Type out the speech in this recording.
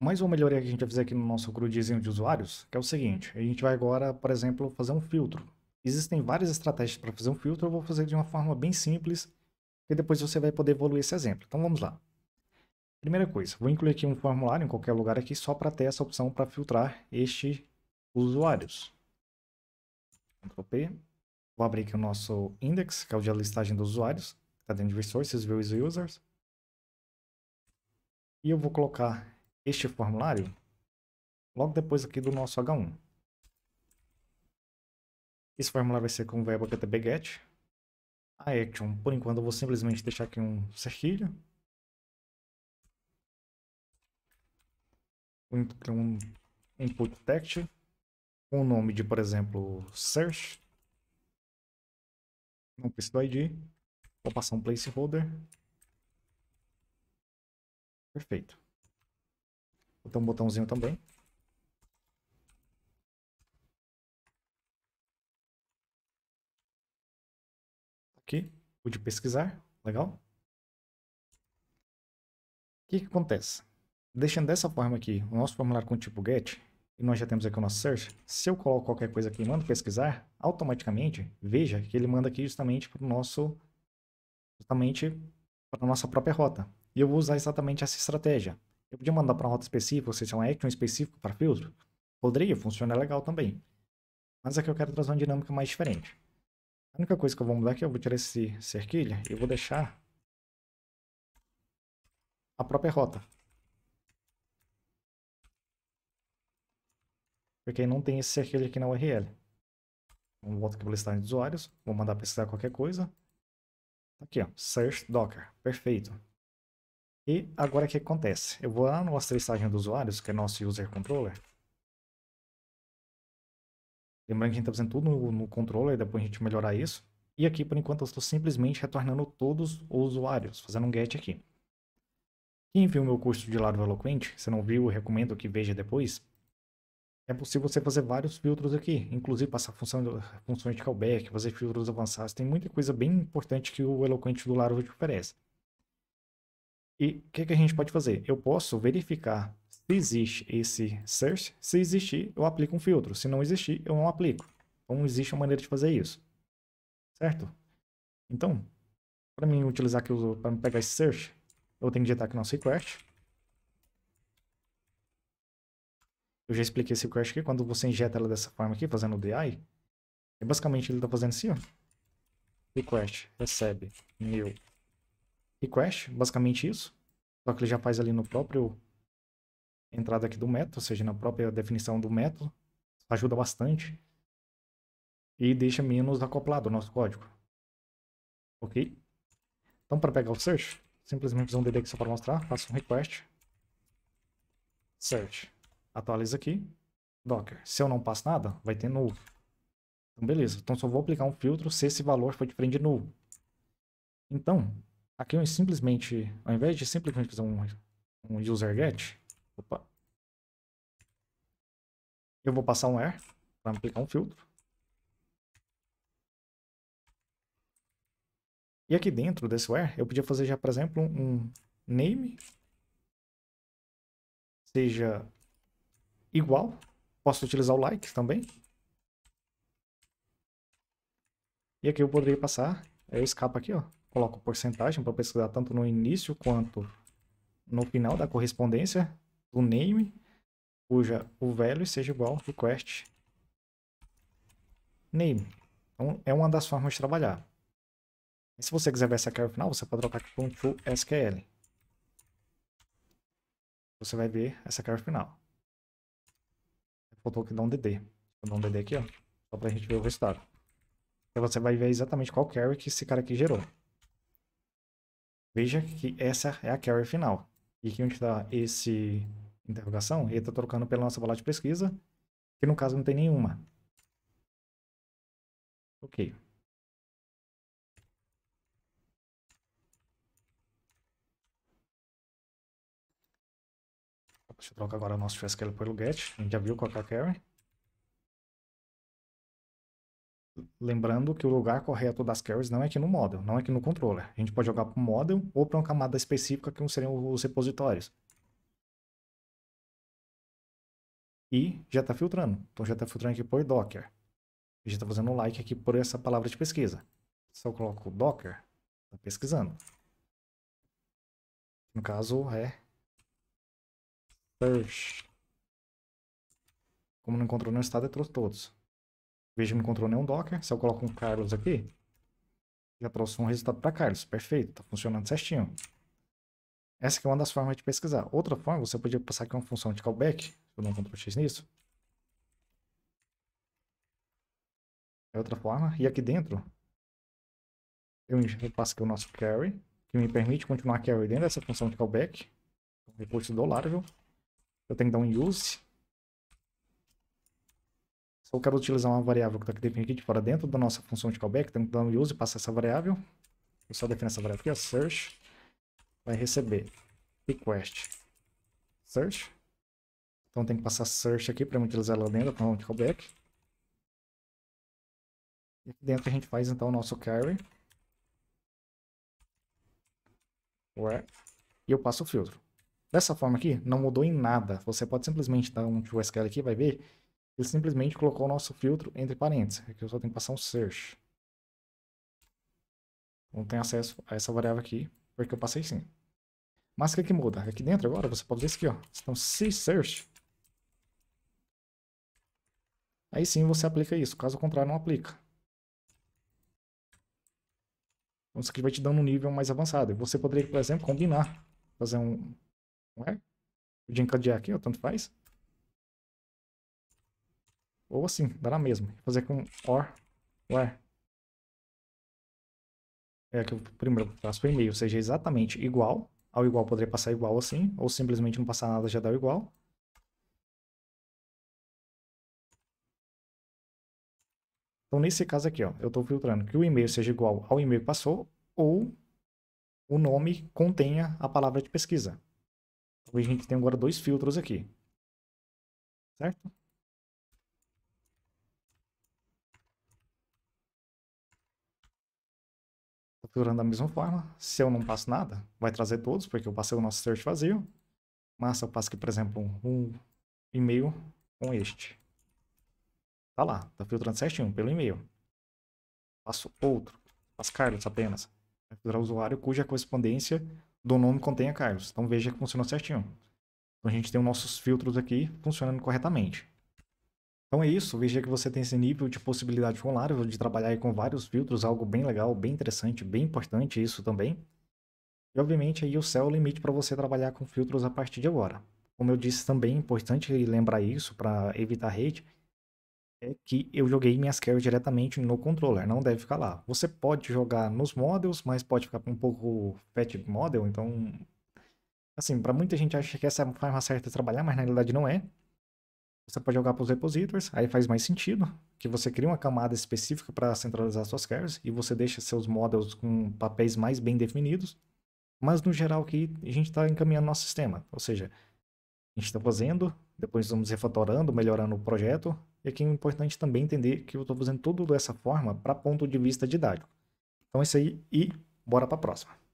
Mais uma melhoria que a gente vai fazer aqui no nosso grudezinho de usuários, que é o seguinte, a gente vai agora, por exemplo, fazer um filtro. Existem várias estratégias para fazer um filtro, eu vou fazer de uma forma bem simples, e depois você vai poder evoluir esse exemplo. Então vamos lá. Primeira coisa, vou incluir aqui um formulário em qualquer lugar aqui, só para ter essa opção para filtrar este usuários. Ctrl P. Vou abrir aqui o nosso index, que é o de listagem dos usuários, que está dentro de resources, views users. E eu vou colocar este formulário logo depois aqui do nosso H1. Esse formulário vai ser com o verbo get. A action, por enquanto, eu vou simplesmente deixar aqui um cerquilho. Um input text com o nome de, por exemplo, search. Não preciso do ID. Vou passar um placeholder. Perfeito. Botar um botãozinho também. Aqui, pude pesquisar, legal. O que, que acontece? Deixando dessa forma aqui o nosso formulário com tipo get, e nós já temos aqui o nosso search, se eu coloco qualquer coisa aqui e mando pesquisar, automaticamente, veja que ele manda aqui justamente para o nosso, justamente para a nossa própria rota. E eu vou usar exatamente essa estratégia. Eu podia mandar para uma rota específica, ou seja, um action específico para filtro? Poderia, funciona legal também. Mas aqui é eu quero trazer uma dinâmica mais diferente. A única coisa que eu vou mudar aqui, eu vou tirar esse cerquilha e vou deixar a própria rota. Porque aí não tem esse cerquilha aqui na URL. Vamos então, voltar aqui para o listagem de usuários, vou mandar pesquisar qualquer coisa. Tá aqui, ó, search docker, perfeito. E agora o que acontece? Eu vou lá no nosso listagem dos usuários, que é nosso user controller. Lembrando que a gente está fazendo tudo no, no controller, depois a gente melhorar isso. E aqui, por enquanto, eu estou simplesmente retornando todos os usuários, fazendo um get aqui. Quem viu meu curso de lado eloquente, se não viu, recomendo que veja depois. É possível você fazer vários filtros aqui, inclusive passar função, funções de callback, fazer filtros avançados, tem muita coisa bem importante que o Eloquente do Laravel te oferece. E o que, que a gente pode fazer? Eu posso verificar se existe esse search. Se existir, eu aplico um filtro. Se não existir, eu não aplico. Então, existe uma maneira de fazer isso. Certo? Então, para mim utilizar aqui, para pegar esse search, eu tenho que digitar aqui nosso request. Eu já expliquei esse request aqui. Quando você injeta ela dessa forma aqui, fazendo o DI, é basicamente ele está fazendo assim, ó. Request recebe new request, basicamente isso. Só que ele já faz ali no próprio entrada aqui do método, ou seja, na própria definição do método. Ajuda bastante. E deixa menos acoplado o nosso código. Ok? Então, para pegar o search, simplesmente fazer um DD aqui só para mostrar. Faço um request. Search. Atualiza aqui. Docker. Se eu não passo nada, vai ter null. Então, beleza. Então, só vou aplicar um filtro se esse valor for diferente de null. Então, Aqui eu simplesmente, ao invés de simplesmente fazer um, um user get, opa, eu vou passar um air para aplicar um filtro. E aqui dentro desse where, eu podia fazer já, por exemplo, um name seja igual. Posso utilizar o like também. E aqui eu poderia passar, eu escapo aqui, ó coloco porcentagem para pesquisar tanto no início quanto no final da correspondência do name, cuja o value seja igual ao request name. Então, é uma das formas de trabalhar. E se você quiser ver essa query final, você pode trocar aqui por SQL. Você vai ver essa query final. Faltou aqui dar um DD. Vou dar um DD aqui, ó. Só pra gente ver o resultado. e você vai ver exatamente qual carry que esse cara aqui gerou. Veja que essa é a carry final. E aqui onde está esse interrogação, ele está trocando pela nossa bola de pesquisa, que no caso não tem nenhuma. Ok. Deixa eu trocar agora o nosso SQL pelo get. A gente já viu qual é a carry. Lembrando que o lugar correto das carries não é aqui no model, não é aqui no controller. A gente pode jogar para o model ou para uma camada específica que seriam os repositórios. E já está filtrando. Então já está filtrando aqui por Docker. A gente está fazendo um like aqui por essa palavra de pesquisa. Se eu coloco Docker, está pesquisando. No caso é search. Como não encontrou no estado, eu é trouxe todos. Veja, não encontrou nenhum Docker. Se eu coloco um Carlos aqui, já trouxe um resultado para Carlos. Perfeito, está funcionando certinho. Essa é uma das formas de pesquisar. Outra forma, você podia passar aqui uma função de callback. Eu não Ctrl X nisso. É outra forma. E aqui dentro, eu passo aqui o nosso carry, que me permite continuar carry dentro dessa função de callback. Recurso do viu? Eu tenho que dar um use. Se eu quero utilizar uma variável que está aqui de fora dentro da nossa função de callback, então que dar um use e passar essa variável. Eu só defino essa variável aqui, search. Vai receber request search. Então tem que passar search aqui para utilizar ela dentro da função de callback. E aqui dentro a gente faz então o nosso carry. Where. E eu passo o filtro. Dessa forma aqui, não mudou em nada. Você pode simplesmente dar um to SQL aqui, vai ver ele simplesmente colocou o nosso filtro entre parênteses. Aqui eu só tenho que passar um search. Não tem acesso a essa variável aqui, porque eu passei sim. Mas o que, que muda? Aqui dentro agora, você pode ver isso aqui, ó. Então, se search. Aí sim você aplica isso. Caso contrário, não aplica. Então, isso aqui vai te dando um nível mais avançado. Você poderia, por exemplo, combinar. Fazer um... Não é? Podia encadear aqui, ó, tanto faz. Ou assim, dá na mesma. Fazer com or, where. É que eu primeiro faço o e-mail seja exatamente igual. Ao igual poderia passar igual assim, ou simplesmente não passar nada já dá o igual. Então, nesse caso aqui, ó, eu estou filtrando que o e-mail seja igual ao e-mail que passou ou o nome contenha a palavra de pesquisa. Então, a gente tem agora dois filtros aqui. Certo? capturando da mesma forma. Se eu não passo nada, vai trazer todos, porque eu passei o nosso search vazio. Mas se eu passo aqui, por exemplo, um e-mail com este. Tá lá, tá filtrando certinho pelo e-mail. Passo outro, passo Carlos apenas. Vai filtrar o usuário cuja correspondência do nome a Carlos. Então veja que funcionou certinho. Então a gente tem os nossos filtros aqui funcionando corretamente. Então é isso, veja que você tem esse nível de possibilidade com formulário de trabalhar com vários filtros, algo bem legal, bem interessante, bem importante isso também. E obviamente aí o céu é o limite para você trabalhar com filtros a partir de agora. Como eu disse também, importante lembrar isso para evitar hate é que eu joguei minhas carries diretamente no controller, não deve ficar lá. Você pode jogar nos models, mas pode ficar um pouco fat model, então... Assim, para muita gente acha que essa é uma forma certa de trabalhar, mas na realidade não é. Você pode jogar para os repositories, aí faz mais sentido que você cria uma camada específica para centralizar suas cares e você deixa seus models com papéis mais bem definidos. Mas no geral aqui a gente está encaminhando nosso sistema, ou seja, a gente está fazendo, depois vamos refatorando, melhorando o projeto. E aqui é importante também entender que eu estou fazendo tudo dessa forma para ponto de vista didático. Então é isso aí e bora para a próxima.